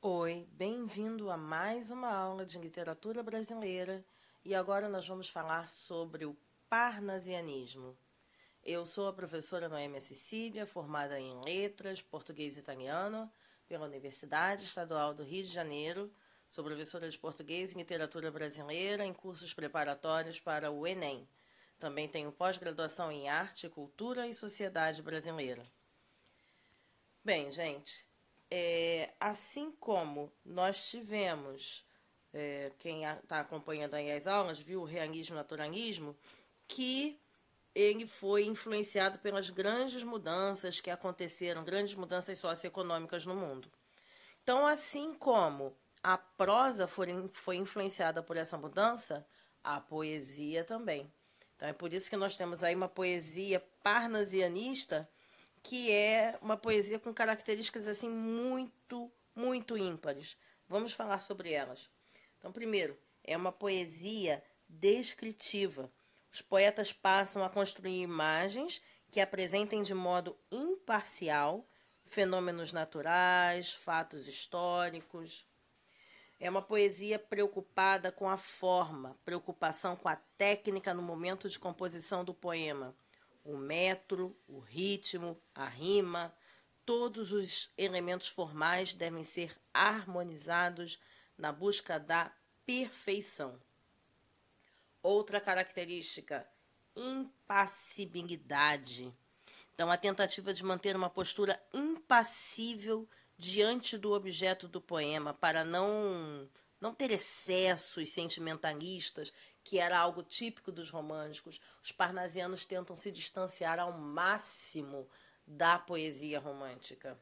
Oi, bem-vindo a mais uma aula de literatura brasileira e agora nós vamos falar sobre o parnasianismo. Eu sou a professora Noemi Cecília, formada em Letras, Português e Italiano pela Universidade Estadual do Rio de Janeiro. Sou professora de Português e Literatura Brasileira em cursos preparatórios para o Enem. Também tenho pós-graduação em Arte, Cultura e Sociedade Brasileira. Bem, gente, é, assim como nós tivemos, é, quem está acompanhando aí as aulas, viu o realismo naturalismo, que ele foi influenciado pelas grandes mudanças que aconteceram, grandes mudanças socioeconômicas no mundo. Então, assim como a prosa foi, foi influenciada por essa mudança, a poesia também. Então, é por isso que nós temos aí uma poesia parnasianista que é uma poesia com características assim muito, muito ímpares. Vamos falar sobre elas. Então, primeiro, é uma poesia descritiva. Os poetas passam a construir imagens que apresentem de modo imparcial fenômenos naturais, fatos históricos. É uma poesia preocupada com a forma, preocupação com a técnica no momento de composição do poema o metro, o ritmo, a rima, todos os elementos formais devem ser harmonizados na busca da perfeição. Outra característica, impassibilidade. Então, a tentativa de manter uma postura impassível diante do objeto do poema para não não ter excessos sentimentalistas, que era algo típico dos românticos. Os parnasianos tentam se distanciar ao máximo da poesia romântica.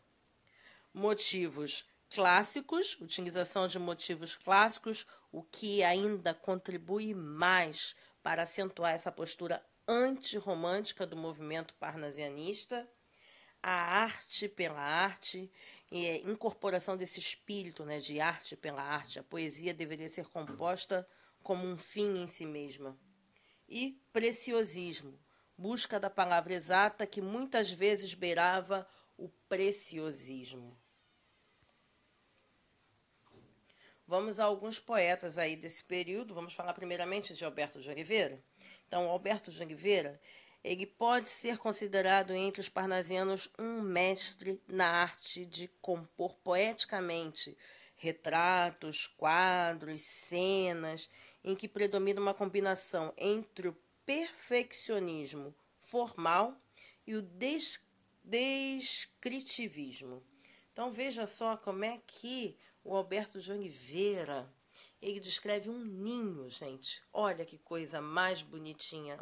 Motivos clássicos, utilização de motivos clássicos, o que ainda contribui mais para acentuar essa postura antirromântica do movimento parnasianista a arte pela arte e a é incorporação desse espírito né, de arte pela arte. A poesia deveria ser composta como um fim em si mesma. E preciosismo, busca da palavra exata que muitas vezes beirava o preciosismo. Vamos a alguns poetas aí desse período. Vamos falar primeiramente de Alberto de Oliveira. Então, Alberto de Oliveira, ele pode ser considerado entre os parnasianos um mestre na arte de compor poeticamente retratos, quadros, cenas, em que predomina uma combinação entre o perfeccionismo formal e o des descritivismo. Então veja só como é que o Alberto de Oliveira ele descreve um ninho, gente. Olha que coisa mais bonitinha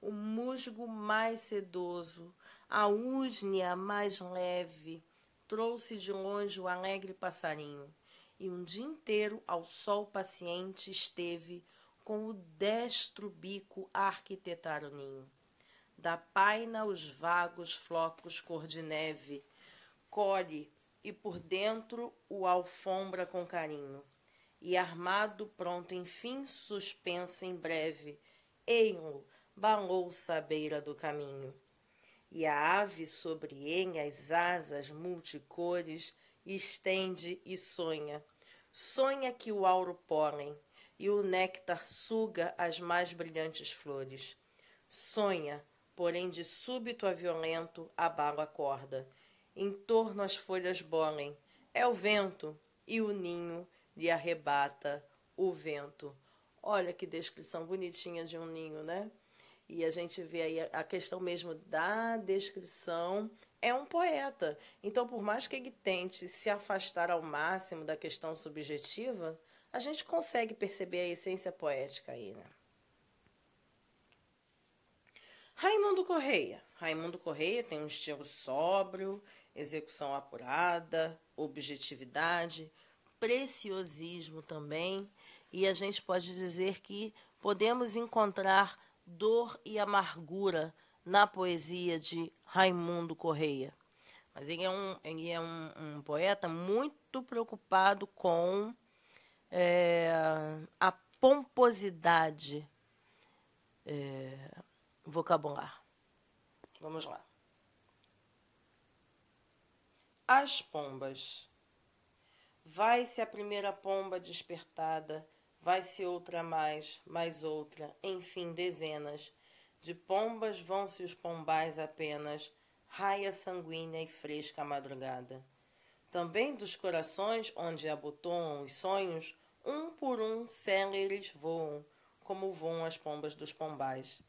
o musgo mais sedoso, a úsnia mais leve, trouxe de longe o alegre passarinho, e um dia inteiro ao sol paciente esteve, com o destro bico a arquitetar o ninho. Da paina os vagos flocos cor de neve, colhe e por dentro o alfombra com carinho. E armado, pronto, enfim, suspensa em breve, ei-lo, balouça à beira do caminho. E a ave sobre ele as asas multicores estende e sonha. Sonha que o auro pólen e o néctar suga as mais brilhantes flores. Sonha, porém de súbito a violento abalo a corda. Em torno as folhas bolem, é o vento, e o ninho lhe arrebata o vento. Olha que descrição bonitinha de um ninho, né? E a gente vê aí a questão mesmo da descrição. É um poeta. Então, por mais que ele tente se afastar ao máximo da questão subjetiva, a gente consegue perceber a essência poética aí, né? Raimundo Correia. Raimundo Correia tem um estilo sóbrio, execução apurada, objetividade, preciosismo também, e a gente pode dizer que podemos encontrar dor e amargura na poesia de Raimundo Correia. Mas ele é um, ele é um, um poeta muito preocupado com é, a pomposidade é, vocabular. Vamos lá. As pombas. Vai-se a primeira pomba despertada vai-se outra mais, mais outra, enfim, dezenas. De pombas vão-se os pombais apenas, raia sanguínea e fresca madrugada. Também dos corações onde abotoam os sonhos, um por um céleres voam, como voam as pombas dos pombais.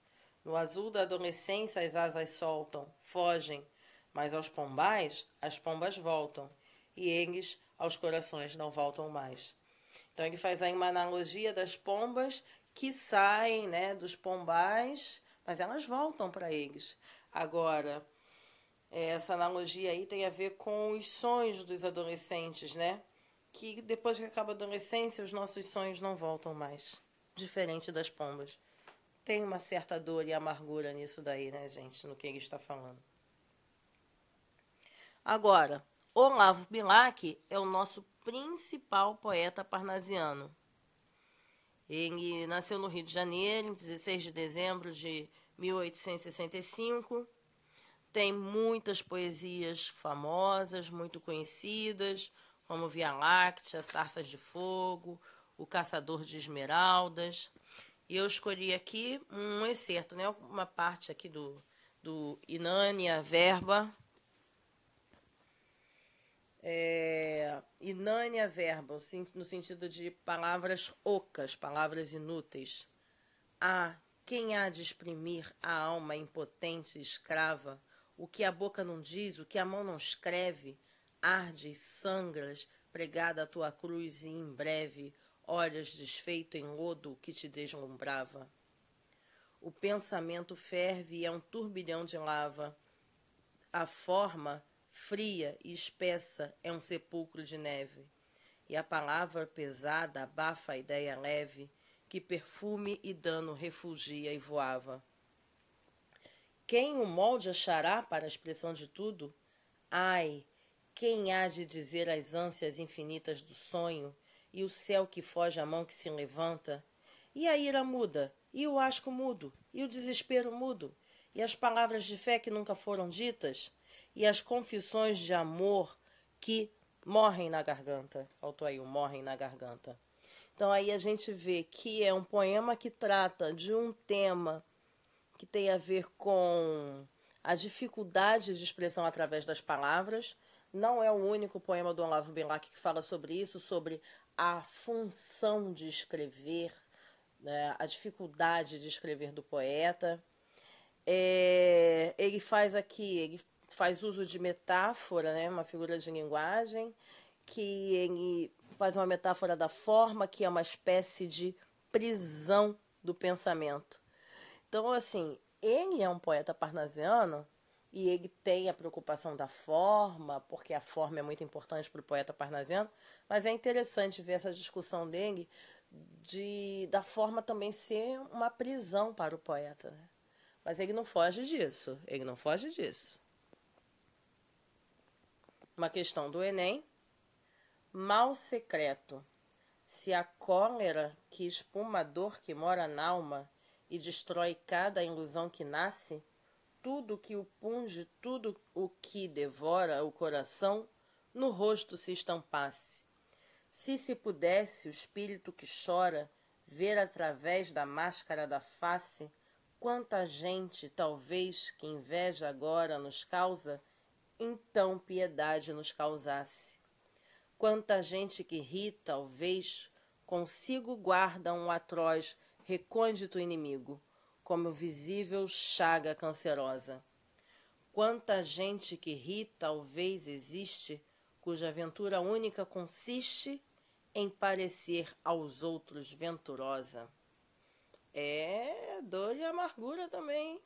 No azul da adolescência as asas soltam, fogem, mas aos pombais as pombas voltam, e eles aos corações não voltam mais. Então ele faz aí uma analogia das pombas que saem, né, dos pombais, mas elas voltam para eles. Agora, é, essa analogia aí tem a ver com os sonhos dos adolescentes, né? Que depois que acaba a adolescência, os nossos sonhos não voltam mais, diferente das pombas. Tem uma certa dor e amargura nisso daí, né, gente, no que ele está falando. Agora, Olavo Bilac é o nosso principal poeta parnasiano. Ele nasceu no Rio de Janeiro, em 16 de dezembro de 1865. Tem muitas poesias famosas, muito conhecidas, como Via Láctea, Sarças de Fogo, O Caçador de Esmeraldas. E eu escolhi aqui um excerto, né? uma parte aqui do, do Inânia Verba, é, inânia verbum, no sentido de palavras ocas, palavras inúteis. Ah, quem há de exprimir a alma impotente e escrava, o que a boca não diz, o que a mão não escreve, arde e sangras, pregada a tua cruz e em breve olhas desfeito em lodo que te deslumbrava. O pensamento ferve e é um turbilhão de lava. A forma fria e espessa é um sepulcro de neve. E a palavra pesada abafa a ideia leve, que perfume e dano refugia e voava. Quem o molde achará para a expressão de tudo? Ai, quem há de dizer as ânsias infinitas do sonho, e o céu que foge à mão que se levanta, e a ira muda, e o asco mudo, e o desespero mudo, e as palavras de fé que nunca foram ditas, e as confissões de amor que morrem na garganta. Faltou aí o morrem na garganta. Então aí a gente vê que é um poema que trata de um tema que tem a ver com a dificuldade de expressão através das palavras. Não é o único poema do Olavo Bilac que fala sobre isso, sobre a função de escrever, né, a dificuldade de escrever do poeta. É, ele faz aqui, ele faz uso de metáfora, né, uma figura de linguagem, que ele faz uma metáfora da forma, que é uma espécie de prisão do pensamento. Então, assim, ele é um poeta parnasiano e ele tem a preocupação da forma, porque a forma é muito importante para o poeta parnasiano, mas é interessante ver essa discussão dele de da forma também ser uma prisão para o poeta. Né? Mas ele não foge disso. Ele não foge disso. Uma questão do Enem. Mal secreto. Se a cólera que espuma a dor que mora na alma e destrói cada ilusão que nasce, tudo que o punge, tudo o que devora o coração, no rosto se estampasse. Se se pudesse o espírito que chora ver através da máscara da face, quanta gente, talvez, que inveja agora nos causa, então piedade nos causasse. Quanta gente que ri, talvez, consigo guarda um atroz, recôndito inimigo, como visível chaga cancerosa. Quanta gente que ri, talvez, existe, cuja aventura única consiste em parecer aos outros venturosa. É dor e amargura também.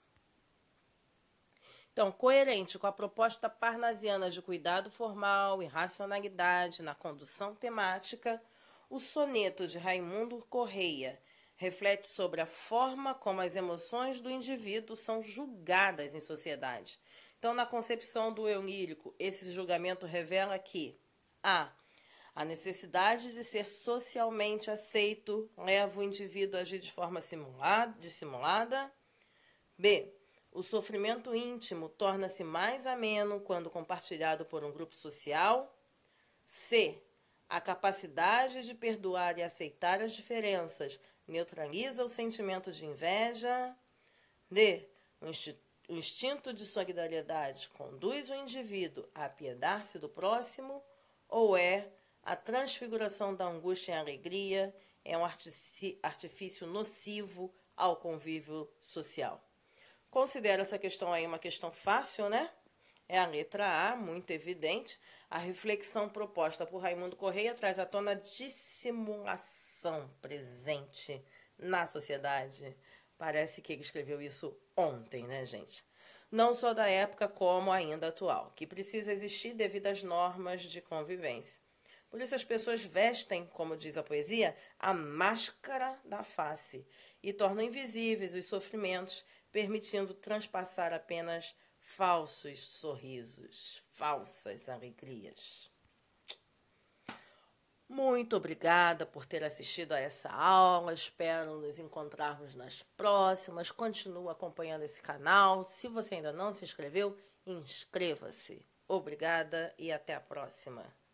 Então, coerente com a proposta parnasiana de cuidado formal e racionalidade na condução temática, o soneto de Raimundo Correia reflete sobre a forma como as emoções do indivíduo são julgadas em sociedade. Então, na concepção do eu lírico, esse julgamento revela que a a necessidade de ser socialmente aceito leva o indivíduo a agir de forma simulada, dissimulada. B. O sofrimento íntimo torna-se mais ameno quando compartilhado por um grupo social. C. A capacidade de perdoar e aceitar as diferenças neutraliza o sentimento de inveja. D. O instinto de solidariedade conduz o indivíduo a piedar-se do próximo ou é a transfiguração da angústia em alegria é um artifício nocivo ao convívio social. Considero essa questão aí uma questão fácil, né? É a letra A, muito evidente. A reflexão proposta por Raimundo Correia traz à tona a dissimulação presente na sociedade. Parece que ele escreveu isso ontem, né, gente? Não só da época, como ainda atual, que precisa existir devido às normas de convivência. Por isso as pessoas vestem, como diz a poesia, a máscara da face e tornam invisíveis os sofrimentos, permitindo transpassar apenas falsos sorrisos, falsas alegrias. Muito obrigada por ter assistido a essa aula. Espero nos encontrarmos nas próximas. Continue acompanhando esse canal. Se você ainda não se inscreveu, inscreva-se. Obrigada e até a próxima.